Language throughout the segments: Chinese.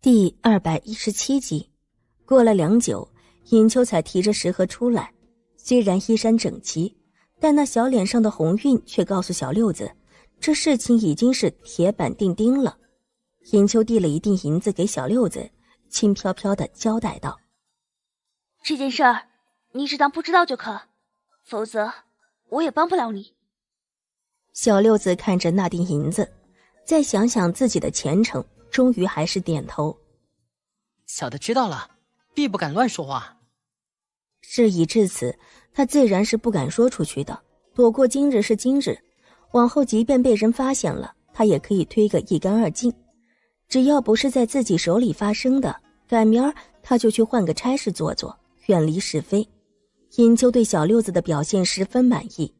第二百一十七集，过了良久，尹秋才提着食盒出来。虽然衣衫整齐，但那小脸上的红晕却告诉小六子，这事情已经是铁板钉钉了。尹秋递了一锭银子给小六子，轻飘飘的交代道：“这件事儿，你只当不知道就可，否则我也帮不了你。”小六子看着那锭银子，再想想自己的前程。终于还是点头。小的知道了，必不敢乱说话。事已至此，他自然是不敢说出去的。躲过今日是今日，往后即便被人发现了，他也可以推个一干二净。只要不是在自己手里发生的，改明儿他就去换个差事做做，远离是非。尹秋对小六子的表现十分满意。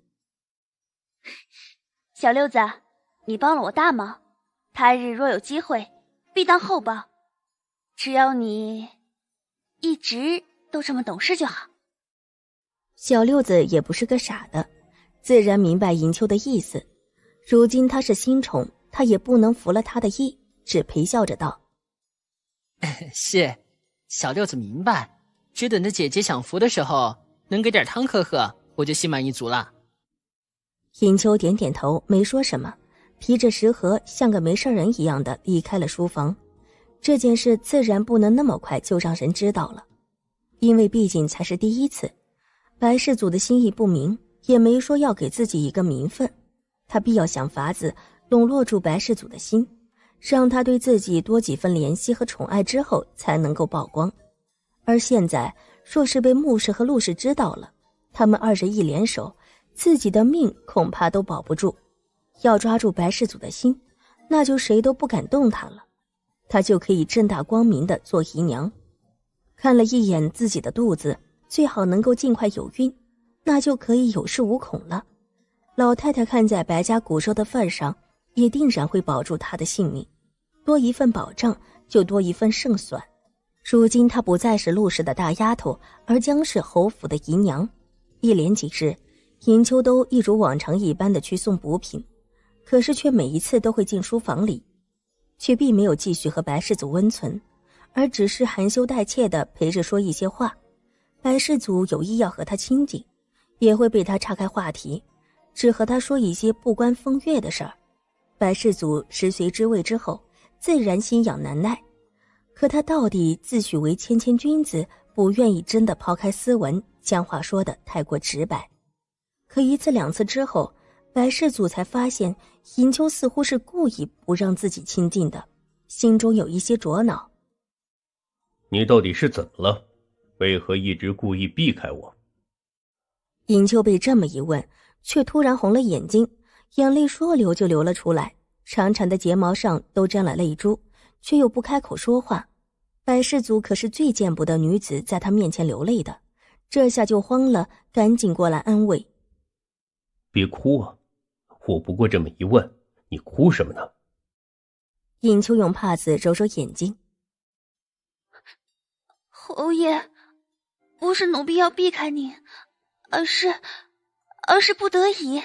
小六子，你帮了我大忙。他日若有机会。必当厚报，只要你一直都这么懂事就好。小六子也不是个傻的，自然明白银秋的意思。如今他是新宠，他也不能拂了他的意，只陪笑着道：“是，小六子明白，只等着姐姐享福的时候，能给点汤喝喝，我就心满意足了。”银秋点点头，没说什么。提着食盒，像个没事人一样的离开了书房。这件事自然不能那么快就让人知道了，因为毕竟才是第一次。白氏祖的心意不明，也没说要给自己一个名分，他必要想法子笼络住白氏祖的心，让他对自己多几分怜惜和宠爱之后才能够曝光。而现在，若是被穆氏和陆氏知道了，他们二人一联手，自己的命恐怕都保不住。要抓住白世祖的心，那就谁都不敢动他了，他就可以正大光明的做姨娘。看了一眼自己的肚子，最好能够尽快有孕，那就可以有恃无恐了。老太太看在白家骨肉的份上，也定然会保住她的性命。多一份保障，就多一份胜算。如今她不再是陆氏的大丫头，而将是侯府的姨娘。一连几日，尹秋都一如往常一般的去送补品。可是却每一次都会进书房里，却并没有继续和白世祖温存，而只是含羞带怯的陪着说一些话。白世祖有意要和他亲近，也会被他岔开话题，只和他说一些不关风月的事儿。白世祖食髓之位之后，自然心痒难耐，可他到底自诩为谦谦君子，不愿意真的抛开斯文，将话说的太过直白。可一次两次之后，白世祖才发现。尹秋似乎是故意不让自己亲近的，心中有一些灼恼。你到底是怎么了？为何一直故意避开我？尹秋被这么一问，却突然红了眼睛，眼泪说流就流了出来，长长的睫毛上都沾了泪珠，却又不开口说话。百氏祖可是最见不得女子在他面前流泪的，这下就慌了，赶紧过来安慰：“别哭啊。”我不过这么一问，你哭什么呢？尹秋勇帕子揉揉眼睛，侯爷，不是奴婢要避开您，而是而是不得已。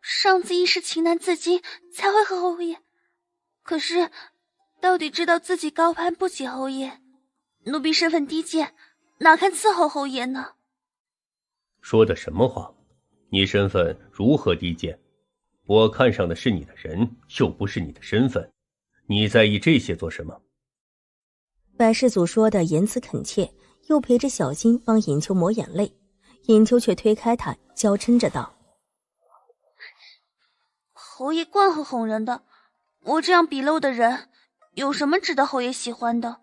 上次一时情难自禁，才会和侯爷。可是，到底知道自己高攀不起侯爷，奴婢身份低贱，哪敢伺候侯爷呢？说的什么话？你身份如何低贱？我看上的是你的人，又不是你的身份，你在意这些做什么？百氏祖说的言辞恳切，又陪着小金帮尹秋抹眼泪，尹秋却推开他，娇嗔着道：“侯爷惯会哄人的，我这样鄙陋的人，有什么值得侯爷喜欢的？”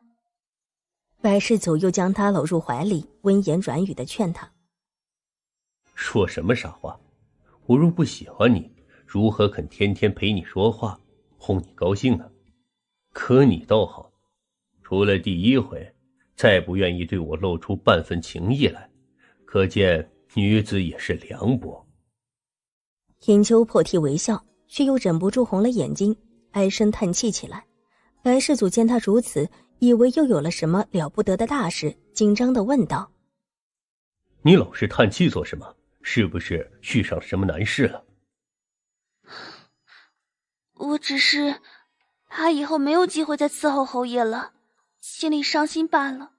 白世祖又将他搂入怀里，温言软语的劝他：“说什么傻话？我若不喜欢你？”如何肯天天陪你说话，哄你高兴呢？可你倒好，除了第一回，再不愿意对我露出半分情意来，可见女子也是凉薄。尹秋破涕为笑，却又忍不住红了眼睛，唉声叹气起来。白世祖见他如此，以为又有了什么了不得的大事，紧张的问道：“你老是叹气做什么？是不是遇上什么难事了？”我只是怕以后没有机会再伺候侯爷了，心里伤心罢了。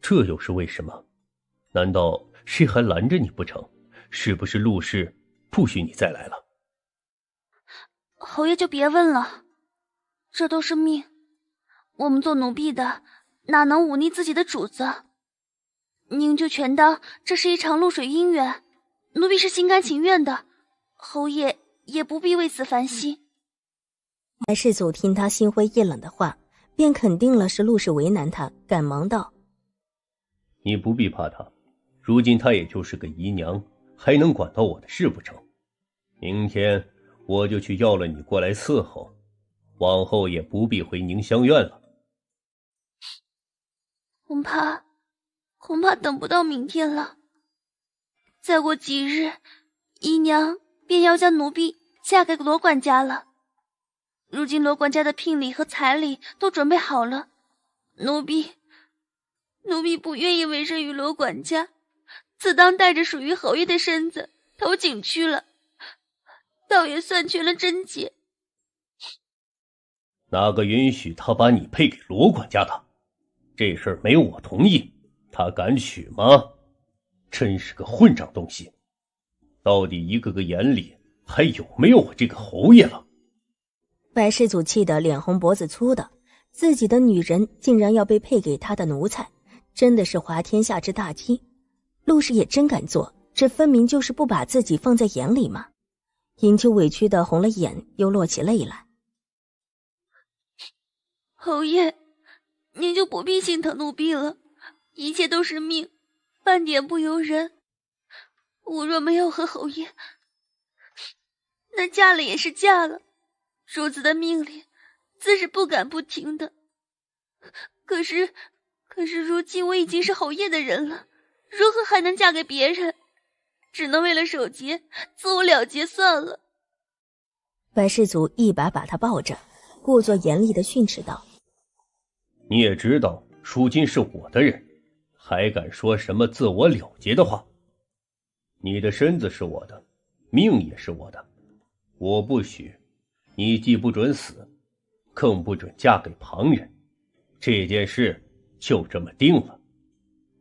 这又是为什么？难道谁还拦着你不成？是不是陆氏不许你再来了？侯爷就别问了，这都是命。我们做奴婢的哪能忤逆自己的主子？您就全当这是一场露水姻缘，奴婢是心甘情愿的。侯爷。也不必为此烦心。白世祖听他心灰意冷的话，便肯定了是陆氏为难他，赶忙道：“你不必怕他，如今他也就是个姨娘，还能管到我的事不成？明天我就去要了你过来伺候，往后也不必回宁香院了。”恐怕，恐怕等不到明天了。再过几日，姨娘便要将奴婢。嫁给罗管家了。如今罗管家的聘礼和彩礼都准备好了，奴婢，奴婢不愿意委身于罗管家，自当带着属于侯爷的身子投井去了，倒也算全了贞洁。哪个允许他把你配给罗管家的？这事儿没有我同意，他敢娶吗？真是个混账东西！到底一个个眼里……还有没有我这个侯爷了？白世祖气得脸红脖子粗的，自己的女人竟然要被配给他的奴才，真的是滑天下之大稽！陆氏也真敢做，这分明就是不把自己放在眼里嘛！银秋委屈的红了眼，又落起泪来。侯爷，您就不必心疼奴婢了，一切都是命，半点不由人。我若没有和侯爷……那嫁了也是嫁了，主子的命令自是不敢不听的。可是，可是如今我已经是侯爷的人了，如何还能嫁给别人？只能为了守节，自我了结算了。白世祖一把把他抱着，故作严厉的训斥道：“你也知道，舒金是我的人，还敢说什么自我了结的话？你的身子是我的，命也是我的。”我不许，你既不准死，更不准嫁给旁人，这件事就这么定了。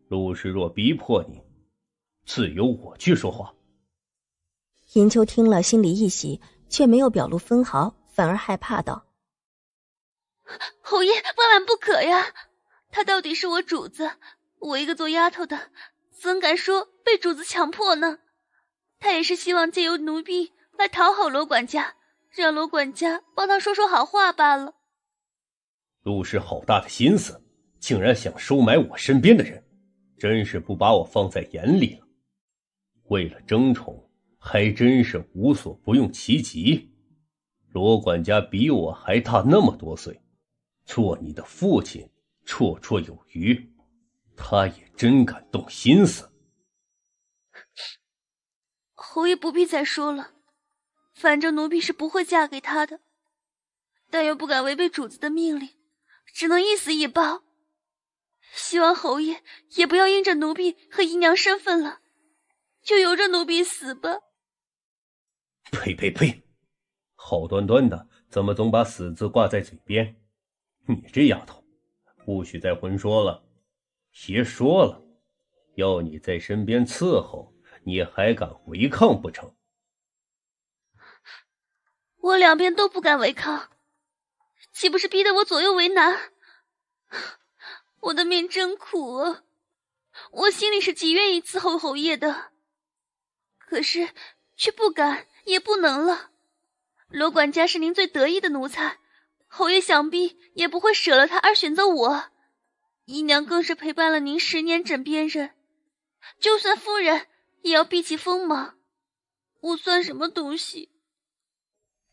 陆氏若逼迫你，自有我去说话。银秋听了，心里一喜，却没有表露分毫，反而害怕道：“侯爷万万不可呀！他到底是我主子，我一个做丫头的，怎敢说被主子强迫呢？他也是希望借由奴婢。”来讨好罗管家，让罗管家帮他说说好话罢了。陆氏好大的心思，竟然想收买我身边的人，真是不把我放在眼里了。为了争宠，还真是无所不用其极。罗管家比我还大那么多岁，做你的父亲绰绰有余。他也真敢动心思。侯爷不必再说了。反正奴婢是不会嫁给他的，但又不敢违背主子的命令，只能一死一报。希望侯爷也不要因着奴婢和姨娘身份了，就由着奴婢死吧。呸呸呸！好端端的，怎么总把死字挂在嘴边？你这丫头，不许再混说了！别说了，要你在身边伺候，你还敢违抗不成？我两边都不敢违抗，岂不是逼得我左右为难？我的命真苦啊！我心里是极愿意伺候侯爷的，可是却不敢也不能了。罗管家是您最得意的奴才，侯爷想必也不会舍了他而选择我。姨娘更是陪伴了您十年枕边人，就算夫人也要避其锋芒。我算什么东西？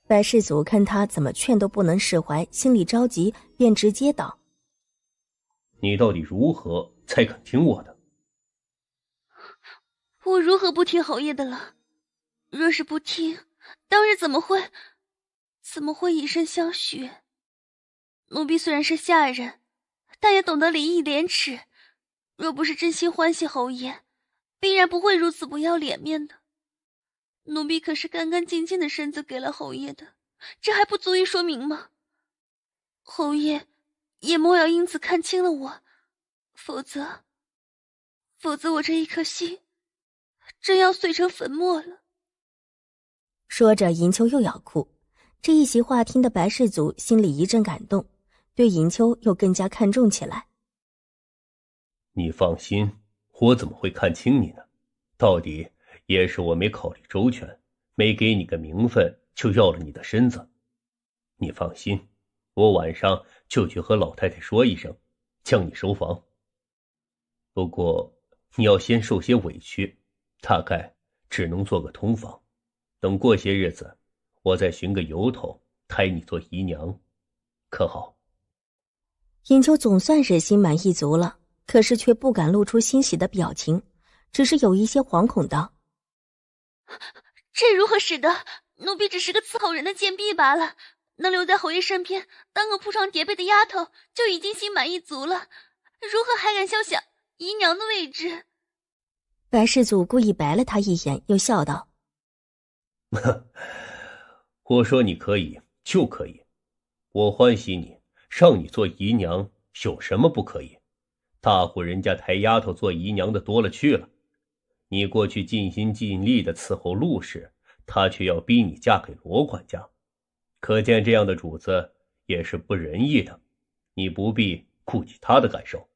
白世祖看他怎么劝都不能释怀，心里着急，便直接道：“你到底如何才肯听我的？我如何不听侯爷的了？若是不听，当日怎么会怎么会以身相许？奴婢虽然是下人，但也懂得礼义廉耻。若不是真心欢喜侯爷，必然不会如此不要脸面的。”奴婢可是干干净净的身子给了侯爷的，这还不足以说明吗？侯爷也莫要因此看轻了我，否则，否则我这一颗心真要碎成粉末了。说着，银秋又要哭。这一席话听得白氏族心里一阵感动，对银秋又更加看重起来。你放心，我怎么会看轻你呢？到底。也是我没考虑周全，没给你个名分就要了你的身子。你放心，我晚上就去和老太太说一声，将你收房。不过你要先受些委屈，大概只能做个通房。等过些日子，我再寻个由头抬你做姨娘，可好？尹秋总算是心满意足了，可是却不敢露出欣喜的表情，只是有一些惶恐道。这如何使得？奴婢只是个伺候人的贱婢罢了，能留在侯爷身边当个铺床叠被的丫头，就已经心满意足了，如何还敢奢想姨娘的位置？白世祖故意白了他一眼，又笑道：“我说你可以就可以，我欢喜你，让你做姨娘有什么不可以？大户人家抬丫头做姨娘的多了去了。”你过去尽心尽力的伺候陆氏，他却要逼你嫁给罗管家，可见这样的主子也是不仁义的。你不必顾及他的感受。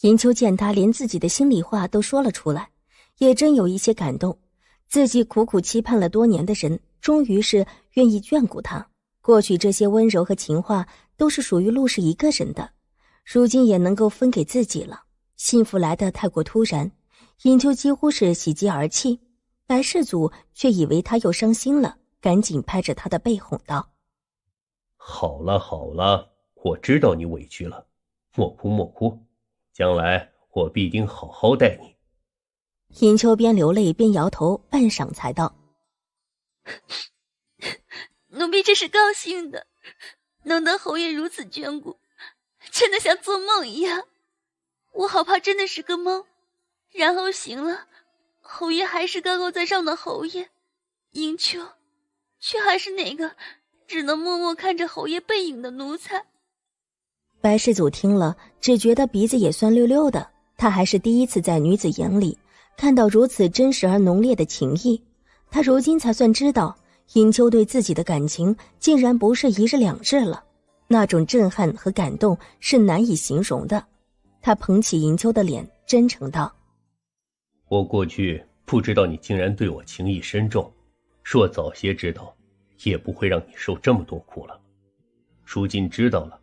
银秋见他连自己的心里话都说了出来，也真有一些感动。自己苦苦期盼了多年的人，终于是愿意眷顾他。过去这些温柔和情话都是属于陆氏一个人的，如今也能够分给自己了。幸福来得太过突然。尹秋几乎是喜极而泣，白世祖却以为他又伤心了，赶紧拍着他的背哄道：“好了好了，我知道你委屈了，莫哭莫哭，将来我必定好好待你。”尹秋边流泪边摇头，半晌才道：“奴婢这是高兴的，能得侯爷如此眷顾，真的像做梦一样，我好怕真的是个梦。”然后醒了，侯爷还是高高在上的侯爷，银秋，却还是那个只能默默看着侯爷背影的奴才。白世祖听了，只觉得鼻子也酸溜溜的。他还是第一次在女子眼里看到如此真实而浓烈的情谊。他如今才算知道，银秋对自己的感情竟然不是一日两日了。那种震撼和感动是难以形容的。他捧起银秋的脸，真诚道。我过去不知道你竟然对我情意深重，若早些知道，也不会让你受这么多苦了。如今知道了，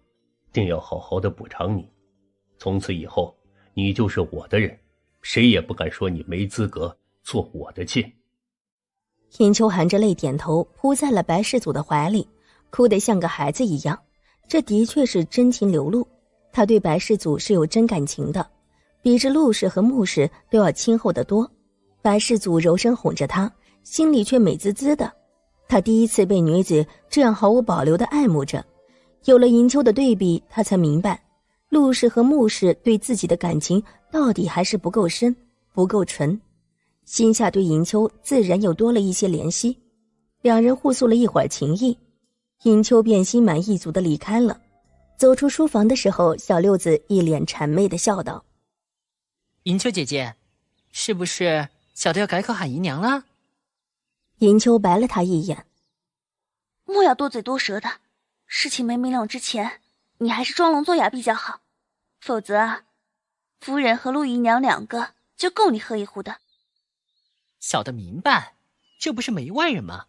定要好好的补偿你。从此以后，你就是我的人，谁也不敢说你没资格做我的妾。尹秋含着泪点头，扑在了白世祖的怀里，哭得像个孩子一样。这的确是真情流露，他对白世祖是有真感情的。比之陆氏和穆氏都要亲厚得多，白世祖柔声哄着她，心里却美滋滋的。他第一次被女子这样毫无保留的爱慕着，有了银秋的对比，他才明白陆氏和穆氏对自己的感情到底还是不够深、不够纯，心下对银秋自然又多了一些怜惜。两人互诉了一会儿情谊，银秋便心满意足的离开了。走出书房的时候，小六子一脸谄媚的笑道。银秋姐姐，是不是小的要改口喊姨娘了？银秋白了他一眼，莫要多嘴多舌的。事情没明朗之前，你还是装聋作哑比较好。否则，夫人和陆姨娘两个就够你喝一壶的。小的明白，这不是没外人吗？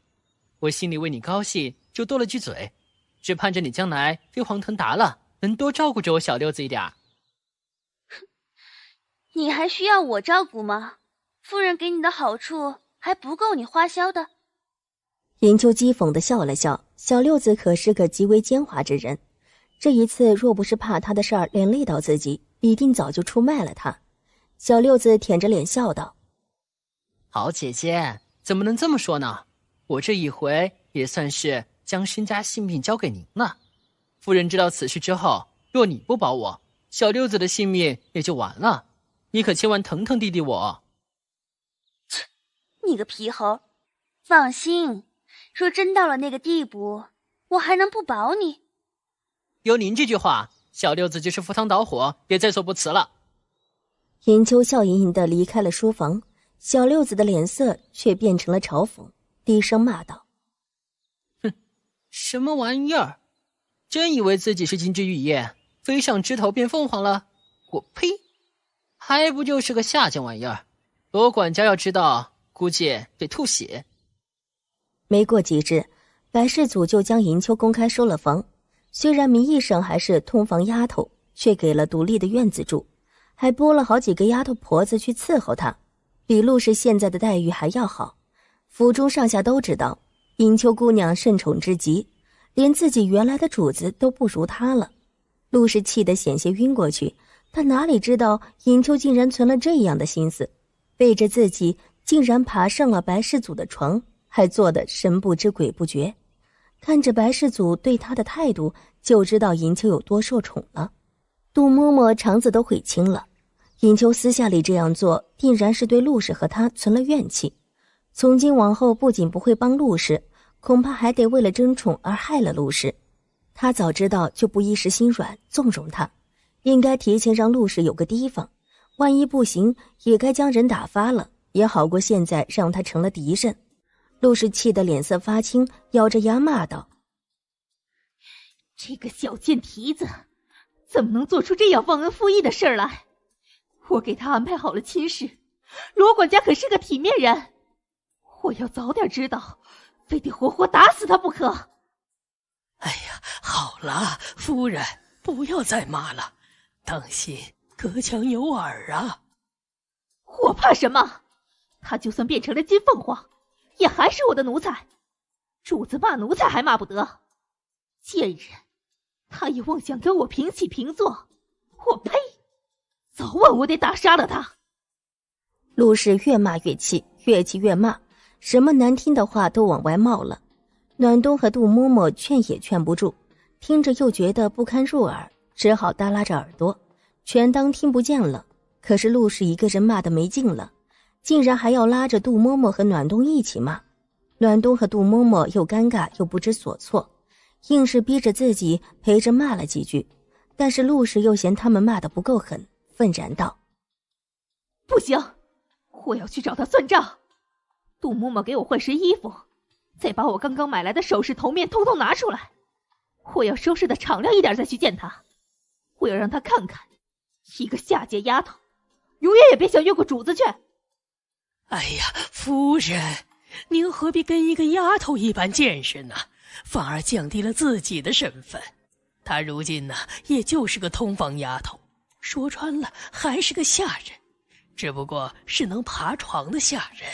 我心里为你高兴，就多了句嘴，只盼着你将来飞黄腾达了，能多照顾着我小六子一点。你还需要我照顾吗？夫人给你的好处还不够你花销的。银秋讥讽的笑了笑，小六子可是个极为奸猾之人，这一次若不是怕他的事儿连累到自己，必定早就出卖了他。小六子舔着脸笑道：“好姐姐，怎么能这么说呢？我这一回也算是将身家性命交给您了。夫人知道此事之后，若你不保我，小六子的性命也就完了。”你可千万疼疼弟弟我！切，你个皮猴！放心，若真到了那个地步，我还能不保你？有您这句话，小六子就是赴汤蹈火也在所不辞了。严秋笑盈盈地离开了书房，小六子的脸色却变成了嘲讽，低声骂道：“哼，什么玩意儿？真以为自己是金枝玉叶，飞上枝头变凤凰了？我呸！”还不就是个下贱玩意儿，罗管家要知道，估计得吐血。没过几日，白世祖就将银秋公开收了房，虽然名义上还是通房丫头，却给了独立的院子住，还拨了好几个丫头婆子去伺候她，比陆氏现在的待遇还要好。府中上下都知道，银秋姑娘甚宠至极，连自己原来的主子都不如她了。陆氏气得险些晕过去。他哪里知道，尹秋竟然存了这样的心思，背着自己竟然爬上了白世祖的床，还做得神不知鬼不觉。看着白世祖对他的态度，就知道尹秋有多受宠了。杜嬷嬷肠子都悔青了。尹秋私下里这样做，定然是对陆氏和他存了怨气。从今往后，不仅不会帮陆氏，恐怕还得为了争宠而害了陆氏。他早知道，就不一时心软，纵容他。应该提前让陆氏有个提防，万一不行，也该将人打发了，也好过现在让他成了敌人。陆氏气得脸色发青，咬着牙骂道：“这个小贱蹄子，怎么能做出这样忘恩负义的事来？我给他安排好了亲事，罗管家可是个体面人，我要早点知道，非得活活打死他不可。”哎呀，好了，夫人，不要再骂了。当心隔墙有耳啊！我怕什么？他就算变成了金凤凰，也还是我的奴才。主子骂奴才还骂不得。贱人，他也妄想跟我平起平坐。我呸！早晚我得打杀了他。陆氏越骂越气，越气越骂，什么难听的话都往外冒了。暖冬和杜嬷嬷劝也劝不住，听着又觉得不堪入耳。只好耷拉着耳朵，全当听不见了。可是陆氏一个人骂的没劲了，竟然还要拉着杜嬷嬷和暖冬一起骂。暖冬和杜嬷嬷又尴尬又不知所措，硬是逼着自己陪着骂了几句。但是陆氏又嫌他们骂的不够狠，愤然道：“不行，我要去找他算账。杜嬷嬷，给我换身衣服，再把我刚刚买来的首饰头面通通拿出来，我要收拾的敞亮一点再去见他。”我要让他看看，一个下贱丫头，永远也别想越过主子去。哎呀，夫人，您何必跟一个丫头一般见识呢？反而降低了自己的身份。她如今呢，也就是个通房丫头，说穿了还是个下人，只不过是能爬床的下人。